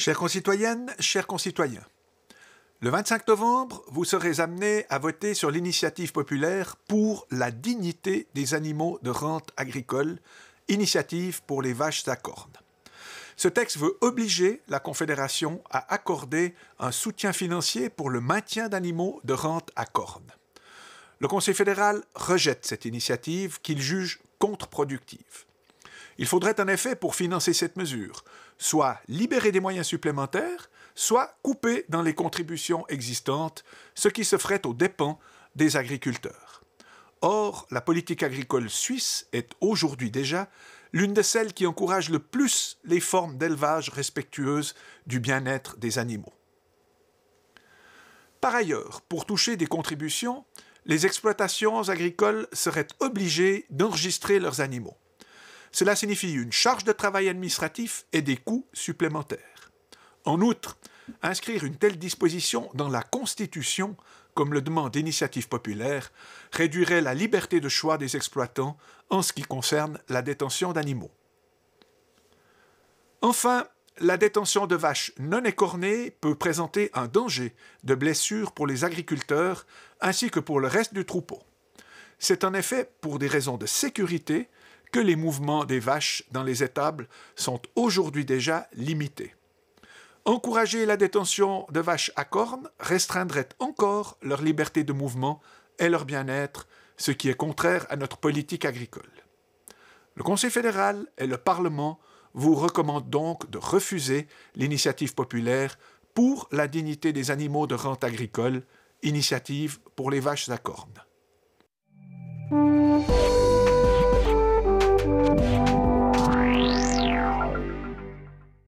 Chères concitoyennes, chers concitoyens, le 25 novembre, vous serez amenés à voter sur l'initiative populaire pour la dignité des animaux de rente agricole, initiative pour les vaches à cornes. Ce texte veut obliger la Confédération à accorder un soutien financier pour le maintien d'animaux de rente à cornes. Le Conseil fédéral rejette cette initiative qu'il juge contre-productive. Il faudrait en effet, pour financer cette mesure, soit libérer des moyens supplémentaires, soit couper dans les contributions existantes, ce qui se ferait aux dépens des agriculteurs. Or, la politique agricole suisse est aujourd'hui déjà l'une de celles qui encourage le plus les formes d'élevage respectueuses du bien-être des animaux. Par ailleurs, pour toucher des contributions, les exploitations agricoles seraient obligées d'enregistrer leurs animaux. Cela signifie une charge de travail administratif et des coûts supplémentaires. En outre, inscrire une telle disposition dans la Constitution, comme le demande l'initiative populaire, réduirait la liberté de choix des exploitants en ce qui concerne la détention d'animaux. Enfin, la détention de vaches non écornées peut présenter un danger de blessures pour les agriculteurs ainsi que pour le reste du troupeau. C'est en effet pour des raisons de sécurité que les mouvements des vaches dans les étables sont aujourd'hui déjà limités. Encourager la détention de vaches à cornes restreindrait encore leur liberté de mouvement et leur bien-être, ce qui est contraire à notre politique agricole. Le Conseil fédéral et le Parlement vous recommandent donc de refuser l'initiative populaire pour la dignité des animaux de rente agricole, initiative pour les vaches à cornes.